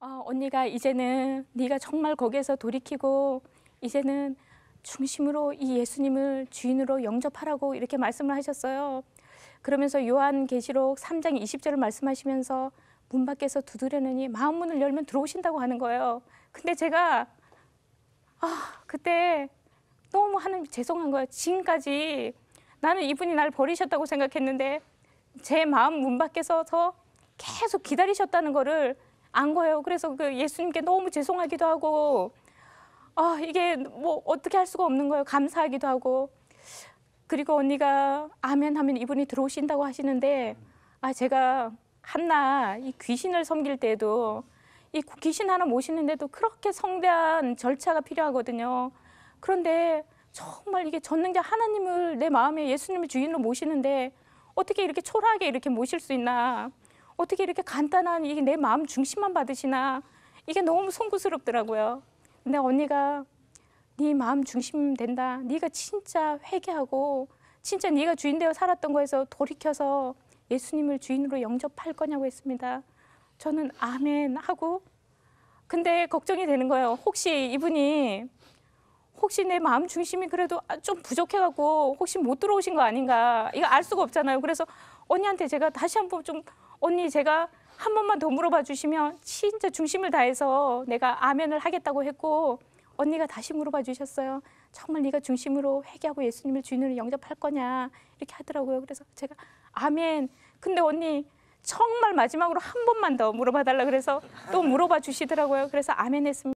어, 언니가 이제는 네가 정말 거기에서 돌이키고 이제는 중심으로 이 예수님을 주인으로 영접하라고 이렇게 말씀을 하셨어요. 그러면서 요한계시록 3장 20절을 말씀하시면서 문 밖에서 두드려느니 마음 문을 열면 들어오신다고 하는 거예요. 근데 제가 아, 그때 너무 하나 죄송한 거예요. 지금까지 나는 이분이 날 버리셨다고 생각했는데 제 마음 문밖에서 계속 기다리셨다는 거를 안 거예요. 그래서 그 예수님께 너무 죄송하기도 하고 아, 이게 뭐 어떻게 할 수가 없는 거예요. 감사하기도 하고. 그리고 언니가 아멘 하면 이분이 들어오신다고 하시는데 아, 제가 한나 이 귀신을 섬길 때도 이 귀신 하나 모시는데도 그렇게 성대한 절차가 필요하거든요. 그런데 정말 이게 전능자 하나님을 내 마음에 예수님을 주인으로 모시는데 어떻게 이렇게 초라하게 이렇게 모실 수 있나. 어떻게 이렇게 간단한 이게 내 마음 중심만 받으시나 이게 너무 송구스럽더라고요. 근데 언니가 네 마음 중심 된다. 네가 진짜 회개하고 진짜 네가 주인 되어 살았던 거에서 돌이켜서 예수님을 주인으로 영접할 거냐고 했습니다. 저는 아멘 하고 근데 걱정이 되는 거예요. 혹시 이분이 혹시 내 마음 중심이 그래도 아, 좀 부족해갖고 혹시 못 들어오신 거 아닌가 이거 알 수가 없잖아요. 그래서 언니한테 제가 다시 한번 좀 언니 제가 한 번만 더 물어봐 주시면 진짜 중심을 다해서 내가 아멘을 하겠다고 했고 언니가 다시 물어봐 주셨어요. 정말 네가 중심으로 회개하고 예수님을 주인으로 영접할 거냐 이렇게 하더라고요. 그래서 제가 아멘. 근데 언니 정말 마지막으로 한 번만 더 물어봐 달라 그래서 또 물어봐 주시더라고요. 그래서 아멘 했습니다.